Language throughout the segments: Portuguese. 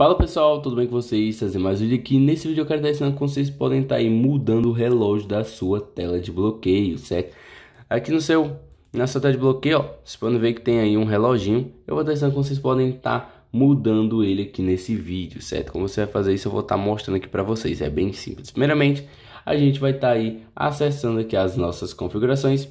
Fala pessoal, tudo bem com vocês? Trazer mais um vídeo aqui. Nesse vídeo eu quero estar ensinando como vocês podem estar tá aí mudando o relógio da sua tela de bloqueio, certo? Aqui no seu, na sua tela de bloqueio, ó, vocês podem ver que tem aí um reloginho. Eu vou estar ensinando como vocês podem estar tá mudando ele aqui nesse vídeo, certo? Como você vai fazer isso eu vou estar tá mostrando aqui para vocês, é bem simples. Primeiramente, a gente vai estar aí acessando aqui as nossas configurações.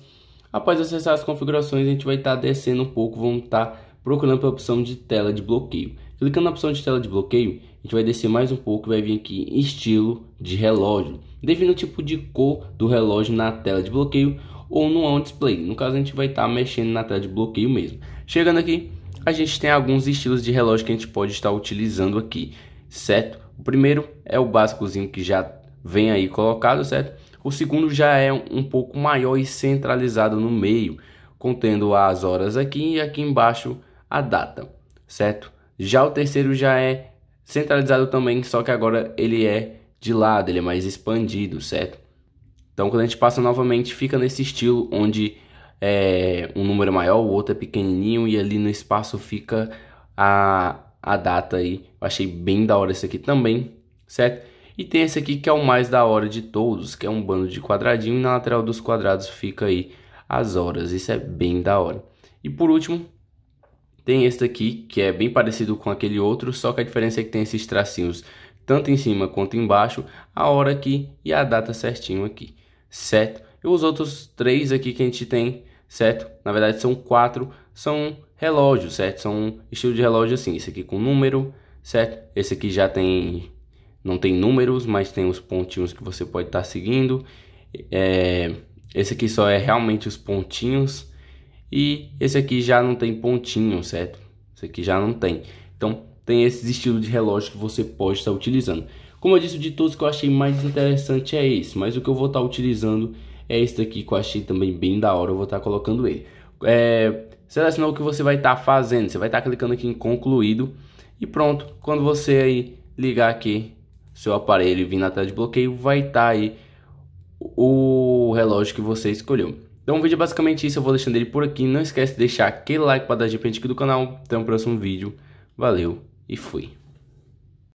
Após acessar as configurações, a gente vai estar descendo um pouco, vamos estar procurando pela opção de tela de bloqueio. Clicando na é opção de tela de bloqueio, a gente vai descer mais um pouco e vai vir aqui em estilo de relógio. Defina o tipo de cor do relógio na tela de bloqueio ou no on display. No caso, a gente vai estar tá mexendo na tela de bloqueio mesmo. Chegando aqui, a gente tem alguns estilos de relógio que a gente pode estar utilizando aqui, certo? O primeiro é o básicozinho que já vem aí colocado, certo? O segundo já é um pouco maior e centralizado no meio, contendo as horas aqui e aqui embaixo a data, certo? Já o terceiro já é centralizado também, só que agora ele é de lado, ele é mais expandido, certo? Então quando a gente passa novamente, fica nesse estilo onde é, um número é maior, o outro é pequenininho e ali no espaço fica a, a data aí. Eu achei bem da hora esse aqui também, certo? E tem esse aqui que é o mais da hora de todos, que é um bando de quadradinho e na lateral dos quadrados fica aí as horas. Isso é bem da hora. E por último, tem esse aqui que é bem parecido com aquele outro, só que a diferença é que tem esses tracinhos tanto em cima quanto embaixo, a hora aqui e a data certinho aqui, certo? E os outros três aqui que a gente tem, certo? Na verdade são quatro, são relógios, certo? São estilo de relógio assim, esse aqui com número, certo? Esse aqui já tem, não tem números, mas tem os pontinhos que você pode estar tá seguindo. É, esse aqui só é realmente os pontinhos, e esse aqui já não tem pontinho, certo? Esse aqui já não tem. Então, tem esses estilos de relógio que você pode estar utilizando. Como eu disse, de todos que eu achei mais interessante é esse. Mas o que eu vou estar utilizando é esse daqui que eu achei também bem da hora. Eu vou estar colocando ele. É, selecionar o que você vai estar fazendo. Você vai estar clicando aqui em concluído. E pronto, quando você aí ligar aqui seu aparelho e vir na tela de bloqueio, vai estar aí o relógio que você escolheu. Então o vídeo é basicamente isso, eu vou deixando ele por aqui. Não esquece de deixar aquele like para dar de repente aqui do canal. Até o próximo vídeo. Valeu e fui.